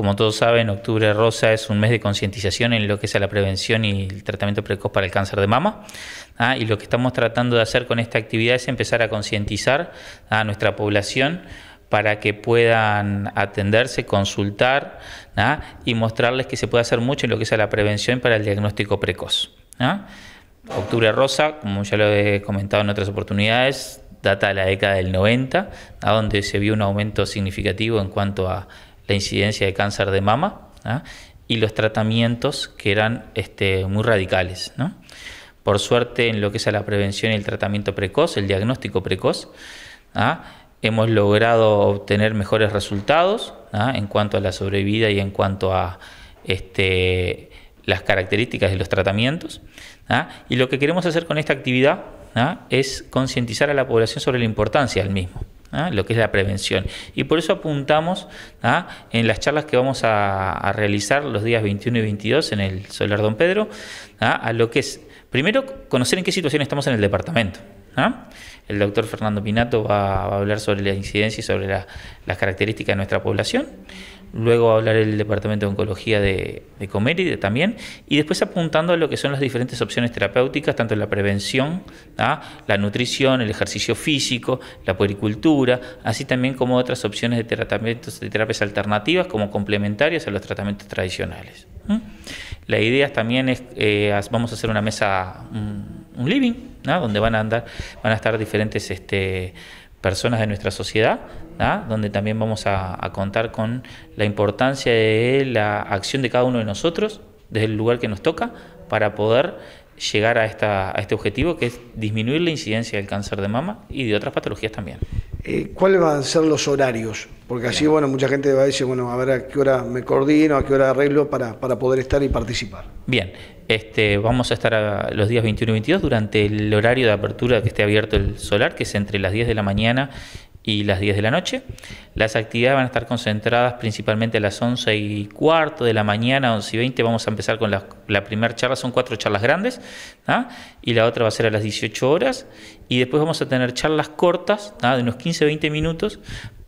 Como todos saben, Octubre Rosa es un mes de concientización en lo que es la prevención y el tratamiento precoz para el cáncer de mama. ¿ah? Y lo que estamos tratando de hacer con esta actividad es empezar a concientizar a nuestra población para que puedan atenderse, consultar ¿ah? y mostrarles que se puede hacer mucho en lo que es la prevención para el diagnóstico precoz. ¿ah? Octubre Rosa, como ya lo he comentado en otras oportunidades, data de la década del 90, a donde se vio un aumento significativo en cuanto a la incidencia de cáncer de mama ¿ah? y los tratamientos que eran este, muy radicales. Por suerte, en lo que es a la prevención y el tratamiento precoz, el diagnóstico precoz, ¿ah? hemos logrado obtener mejores resultados ¿ah? en cuanto a la sobrevida y en cuanto a este, las características de los tratamientos. Y lo que queremos hacer con esta actividad es concientizar a la población sobre la importancia del mismo. ¿ah? lo que es la prevención. Y por eso apuntamos ¿ah? en las charlas que vamos a, realizar los días 21 y 22 en el Solar Don Pedro, ¿ah? a lo que es, primero, conocer en qué situación estamos en el departamento. El doctor Fernando Pinato va, a hablar sobre la incidencia y sobre las características de nuestra población luego hablar el Departamento de Oncología de, de también, y después apuntando a lo que son las diferentes opciones terapéuticas, tanto la prevención, ¿ah? la nutrición, el ejercicio físico, la puericultura, así también como otras opciones de tratamientos, de terapias alternativas como complementarias a los tratamientos tradicionales. La idea también es, eh, vamos a hacer una mesa, mm, un, living, donde van a andar, van a estar diferentes este, personas de nuestra sociedad, donde también vamos a, contar con la importancia de la acción de cada uno de nosotros desde el lugar que nos toca para poder llegar a, esta, este objetivo que es disminuir la incidencia del cáncer de mama y de otras patologías también. Eh, ¿Cuáles van a ser los horarios porque así, bueno, mucha gente va a decir, bueno, a ver a qué hora me coordino, a qué hora arreglo para, poder estar y participar. Bien, este, vamos a estar los días 21 y 22 durante el horario de apertura que esté abierto el solar, que es entre las 10 de la mañana y las 10 de la noche. Las actividades van a estar concentradas principalmente a las 11 y cuarto de la mañana, 11 y 20. Vamos a empezar con la, primera charla, son cuatro charlas grandes, ¿ah? y la otra va a ser a las 18 horas. Y después vamos a tener charlas cortas, ¿ah? de unos 15 o 20 minutos,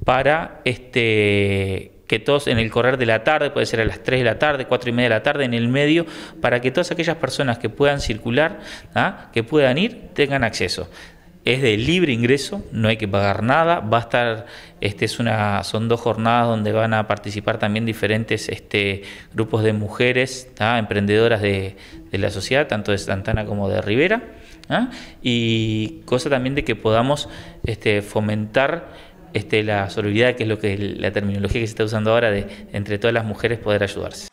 para este, que todos en el correr de la tarde, puede ser a las 3 de la tarde, 4 y media de la tarde, en el medio, para que todas aquellas personas que puedan circular, ¿ah? que puedan ir, tengan acceso. Es de libre ingreso, no hay que pagar nada, va a estar, este es una, son dos jornadas donde van a participar también diferentes este, grupos de mujeres, ¿ah? emprendedoras de, la sociedad, tanto de Santana como de Rivera, ¿ah? y cosa también de que podamos este, fomentar este, la solidaridad, que es lo que la terminología que se está usando ahora de entre todas las mujeres poder ayudarse.